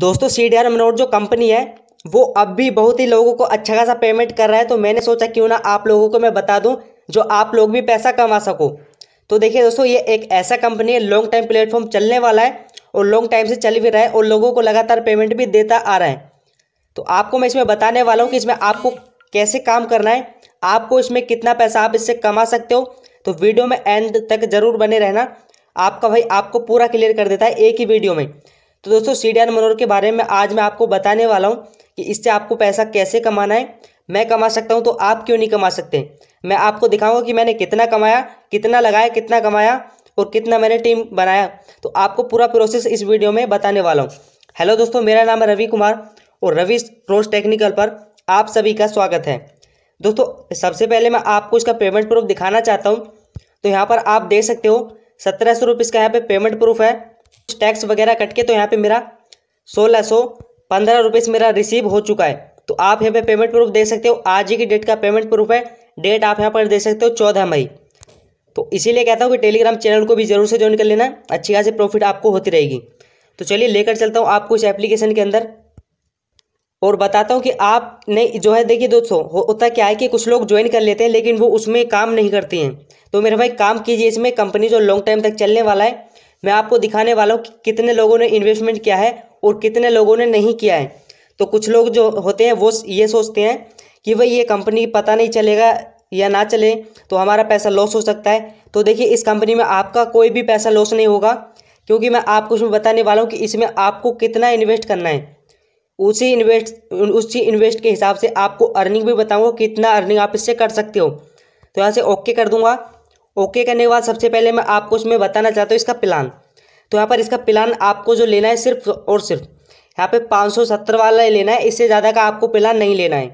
दोस्तों C D R जो company है वो अब भी बहुत ही लोगों को अच्छा खासा पेमेंट कर रहा है तो मैंने सोचा क्यों ना आप लोगों को मैं बता दूं जो आप लोग भी पैसा कमा सको तो देखिए दोस्तों ये एक ऐसा कंपनी है लॉन्ग टाइम प्लेटफॉर्म चलने वाला है और लॉन्ग टाइम से चल भी रहा है और लोगों को लगातार पेमेंट भी देता आ रहा है तो आपको मैं इसमें बताने वाला हूँ कि इसमें आपको कैसे काम करना है आपको इसमें कितना पैसा आप इससे कमा सकते हो तो वीडियो में एंड तक ज़रूर बने रहना आपका भाई आपको पूरा क्लियर कर देता है एक ही वीडियो में तो दोस्तों सी डी मनोहर के बारे में आज मैं आपको बताने वाला हूँ कि इससे आपको पैसा कैसे कमाना है मैं कमा सकता हूँ तो आप क्यों नहीं कमा सकते मैं आपको दिखाऊंगा कि मैंने कितना कमाया कितना लगाया कितना कमाया और कितना मैंने टीम बनाया तो आपको पूरा प्रोसेस इस वीडियो में बताने वाला हूँ हेलो दोस्तों मेरा नाम है रवि कुमार और रवि रोज टेक्निकल पर आप सभी का स्वागत है दोस्तों सबसे पहले मैं आपको इसका पेमेंट प्रूफ दिखाना चाहता हूँ तो यहाँ पर आप देख सकते हो सत्रह सौ रुपये इसका यहाँ पे पेमेंट प्रूफ है टैक्स वगैरह कट के तो यहाँ पे मेरा सोलह सौ पंद्रह से मेरा रिसीव हो चुका है तो आप यहाँ पे पेमेंट प्रूफ देख सकते हो आज ही की डेट का पेमेंट प्रूफ है डेट आप यहाँ पर देख सकते हो चौदह मई तो इसीलिए कहता हूँ कि टेलीग्राम चैनल को भी जरूर से ज्वाइन कर लेना अच्छी खासी प्रॉफिट आपको होती रहेगी तो चलिए लेकर चलता हूँ आपको इस एप्लीकेशन के अंदर और बताता हूँ कि आप नहीं जो है देखिए दोस्तों होता क्या है कि कुछ लोग ज्वाइन कर लेते हैं लेकिन वो उसमें काम नहीं करती हैं तो मेरे भाई काम कीजिए इसमें कंपनी जो लॉन्ग टाइम तक चलने वाला है मैं आपको दिखाने वाला हूँ कि कितने लोगों ने इन्वेस्टमेंट किया है और कितने लोगों ने नहीं किया है तो कुछ लोग जो होते हैं वो ये सोचते हैं कि भाई ये कंपनी पता नहीं चलेगा या ना चले तो हमारा पैसा लॉस हो सकता है तो देखिए इस कंपनी में आपका कोई भी पैसा लॉस नहीं होगा क्योंकि मैं आपको इसमें बताने वाला हूँ कि इसमें आपको कितना इन्वेस्ट करना है उसी इन्वेस्ट उसी इन्वेस्ट के हिसाब से आपको अर्निंग भी बताऊँगा कितना अर्निंग आप इससे कर सकते हो तो यहाँ से ओके कर दूँगा ओके करने के बाद सबसे पहले मैं आपको इसमें बताना चाहता हूँ इसका प्लान तो यहाँ पर इसका प्लान आपको जो लेना है सिर्फ और सिर्फ यहाँ पे पाँच सौ सत्तर वाला ही लेना है इससे ज़्यादा का आपको प्लान नहीं लेना है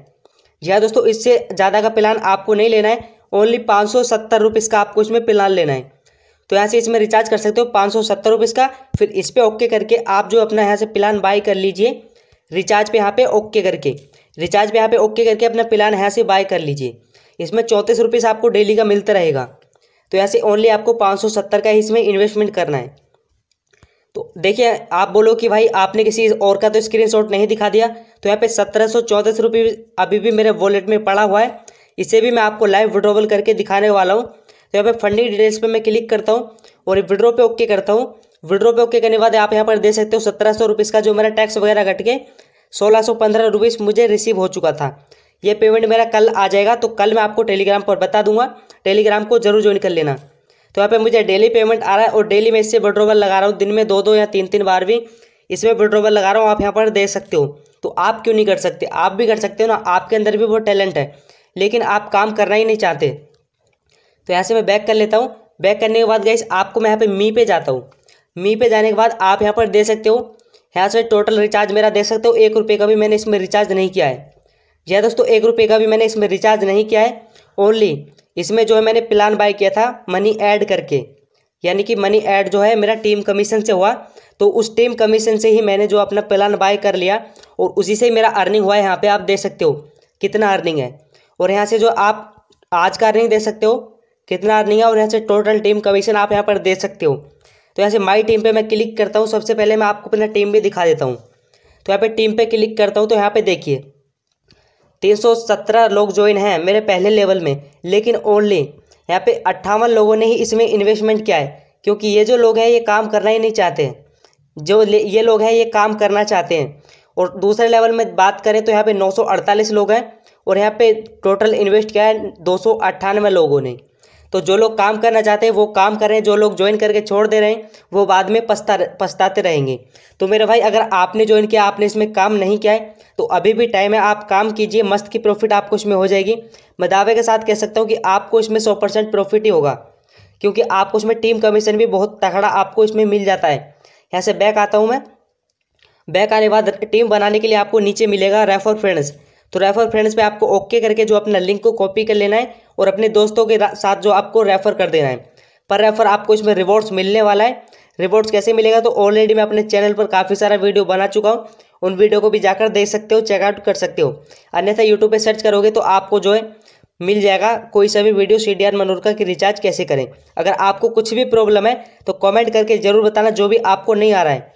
जी हाँ दोस्तों इससे ज़्यादा का प्लान आपको नहीं लेना है ओनली पाँच सौ सत्तर का आपको इसमें प्लान लेना है तो यहाँ से इसमें रिचार्ज कर सकते हो पाँच सौ सत्तर का फिर इस पर ओके करके आप जो अपना यहाँ से प्लान बाई कर लीजिए रिचार्ज पे यहाँ पे ओके करके रिचार्ज पे यहाँ पे ओके करके अपना प्लान यहाँ से बाय कर लीजिए इसमें चौंतीस रुपीस आपको डेली का मिलता रहेगा तो यहाँ से ओनली आपको पाँच सौ सत्तर का ही इसमें इन्वेस्टमेंट करना है तो देखिए आप बोलो कि भाई आपने किसी और का तो स्क्रीनशॉट नहीं दिखा दिया तो यहाँ पे सत्रह सौ रुपये अभी भी मेरे वॉलेट में पड़ा हुआ है इसे भी मैं आपको लाइव विड्रोवल करके दिखाने वाला हूँ तो यहाँ पे फंडिंग डिटेल्स पे मैं क्लिक करता हूँ और विड्रो पे ओके करता हूँ विड्रो पे ओके करने के बाद आप यहाँ पर दे सकते हो सत्रह सौ का जो मेरा टैक्स वगैरह घट के सोलह सौ पंद्रह मुझे रिसीव हो चुका था ये पेमेंट मेरा कल आ जाएगा तो कल मैं आपको टेलीग्राम पर बता दूंगा टेलीग्राम को जरूर ज्वाइन कर लेना तो यहाँ पे मुझे डेली पेमेंट आ रहा है और डेली मैं इससे विड्रोवल लगा रहा हूँ दिन में दो दो या तीन तीन बार भी इसमें विड्रोवल लगा रहा हूँ आप यहाँ पर दे सकते हो तो आप क्यों नहीं कर सकते आप भी कर सकते हो ना आपके अंदर भी बहुत टैलेंट है लेकिन आप काम करना ही नहीं चाहते तो यहाँ से मैं बैक कर लेता हूँ बैक करने के बाद गई आपको मैं यहाँ पर मी पे जाता हूँ मी पे जाने के बाद आप यहाँ पर दे सकते हो यहाँ से टोटल रिचार्ज मेरा दे सकते हो एक रुपये का भी मैंने इसमें रिचार्ज नहीं किया है जी हाँ दोस्तों एक रुपये का भी मैंने इसमें रिचार्ज नहीं किया है ओनली इसमें जो है मैंने प्लान बाय किया था मनी ऐड करके यानी कि मनी ऐड जो है मेरा टीम कमीशन से हुआ तो उस टीम कमीशन से ही मैंने जो अपना प्लान बाय कर लिया और उसी से मेरा अर्निंग हुआ है यहाँ पे आप देख सकते हो कितना अर्निंग है और यहाँ से जो आप आज का अर्निंग दे सकते हो कितना अर्निंग है और यहाँ से टोटल टीम कमीशन आप यहाँ पर दे सकते हो तो यहाँ से माई टीम पर मैं क्लिक करता हूँ सबसे पहले मैं आपको अपना टीम भी दिखा देता हूँ तो यहाँ पर टीम पर क्लिक करता हूँ तो यहाँ पर देखिए 317 लोग ज्वाइन हैं मेरे पहले लेवल में लेकिन ओनली यहाँ पे अट्ठावन लोगों ने ही इसमें इन्वेस्टमेंट किया है क्योंकि ये जो लोग हैं ये काम करना ही नहीं चाहते जो ये लोग हैं ये काम करना चाहते हैं और दूसरे लेवल में बात करें तो यहाँ पे 948 लोग हैं और यहाँ पे टोटल इन्वेस्ट किया है दो लोगों ने तो जो लोग काम करना चाहते हैं वो काम करें जो लोग ज्वाइन करके छोड़ दे रहे हैं वो बाद में पछता पछताते रहेंगे तो मेरे भाई अगर आपने ज्वाइन किया आपने इसमें काम नहीं किया है तो अभी भी टाइम है आप काम कीजिए मस्त की प्रॉफिट आपको इसमें हो जाएगी मैं दावे के साथ कह सकता हूँ कि आपको इसमें सौ परसेंट प्रॉफिट ही होगा क्योंकि आपको इसमें टीम कमीशन भी बहुत तगड़ा आपको इसमें मिल जाता है यहाँ से बैक आता हूँ मैं बैक आने के बाद टीम बनाने के लिए आपको नीचे मिलेगा रेफर फ्रेंड्स तो रेफर फ्रेंड्स पे आपको ओके करके जो अपना लिंक को कॉपी कर लेना है और अपने दोस्तों के साथ जो आपको रेफ़र कर देना है पर रेफ़र आपको इसमें रिवॉर्ड्स मिलने वाला है रिवॉर्ड्स कैसे मिलेगा तो ऑलरेडी मैं अपने चैनल पर काफ़ी सारा वीडियो बना चुका हूँ उन वीडियो को भी जाकर देख सकते हो चेकआउट कर सकते हो अन्यथा यूट्यूब पर सर्च करोगे तो आपको जो है मिल जाएगा कोई सा भी वीडियो सी डी आर की रिचार्ज कैसे करें अगर आपको कुछ भी प्रॉब्लम है तो कमेंट करके ज़रूर बताना जो भी आपको नहीं आ रहा है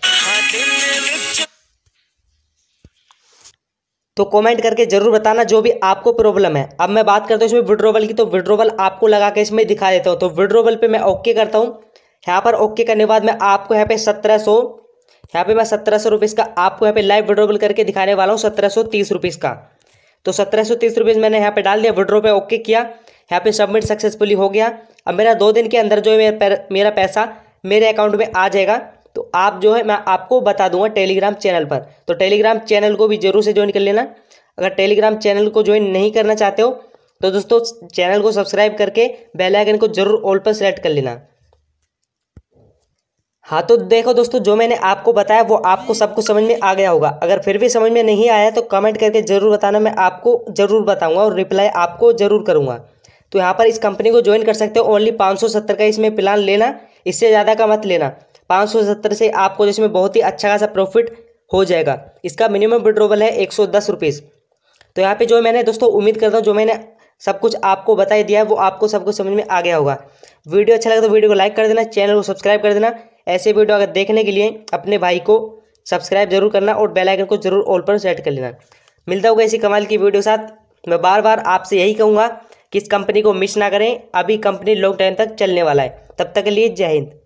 तो कमेंट करके जरूर बताना जो भी आपको प्रॉब्लम है अब मैं बात करता हूँ इसमें विड्रोवल की तो विड्रोवल आपको लगा के इसमें दिखा देता हूँ तो विड्रोवल पे मैं ओके करता हूँ यहाँ पर ओके करने के बाद मैं आपको यहाँ पे सत्रह सौ यहाँ पे मैं सत्रह सौ रुपीज़ का आपको यहाँ पे लाइव विड्रोवल करके दिखाने वाला हूँ सत्रह सौ तीस रुपीज़ का तो सत्रह सौ तीस रुपीज़ मैंने यहाँ पर डाल दिया विड्रो पे ओके किया यहाँ पे सबमिट सक्सेसफुली हो गया अब मेरा दो दिन के अंदर जो है मेरा पैसा मेरे अकाउंट में आ जाएगा आप जो है मैं आपको बता दूंगा टेलीग्राम चैनल पर तो टेलीग्राम चैनल को भी जरूर से ज्वाइन कर लेना अगर टेलीग्राम चैनल को ज्वाइन नहीं करना चाहते हो तो दोस्तों चैनल को सब्सक्राइब करके बेल आइकन को जरूर ऑल पर सेलेक्ट कर लेना हाँ तो देखो दोस्तों जो मैंने आपको बताया वो आपको सब कुछ समझ में आ गया होगा अगर फिर भी समझ में नहीं आया तो कमेंट करके ज़रूर बताना मैं आपको ज़रूर बताऊंगा और रिप्लाई आपको ज़रूर करूंगा तो यहाँ पर इस कंपनी को ज्वाइन कर सकते हो ओनली सत्तर का इसमें प्लान लेना इससे ज़्यादा का मत लेना पाँच सौ सत्तर से आपको जिसमें बहुत ही अच्छा खासा प्रॉफिट हो जाएगा इसका मिनिमम विड्रोवल है एक सौ दस रुपीज़ तो यहाँ पे जो मैंने दोस्तों उम्मीद करता हूँ जो मैंने सब कुछ आपको बताई दिया है वो आपको सब कुछ समझ में आ गया होगा वीडियो अच्छा लगा तो वीडियो को लाइक कर देना चैनल को सब्सक्राइब कर देना ऐसे वीडियो अगर देखने के लिए अपने भाई को सब्सक्राइब जरूर करना और बेल आइकन को जरूर ऑल पर सेट कर लेना मिलता होगा इसी कमाल की वीडियो के साथ मैं बार बार आपसे यही कहूँगा कि इस कंपनी को मिस ना करें अभी कंपनी लॉन्ग टाइम तक चलने वाला है तब तक के लिए जय हिंद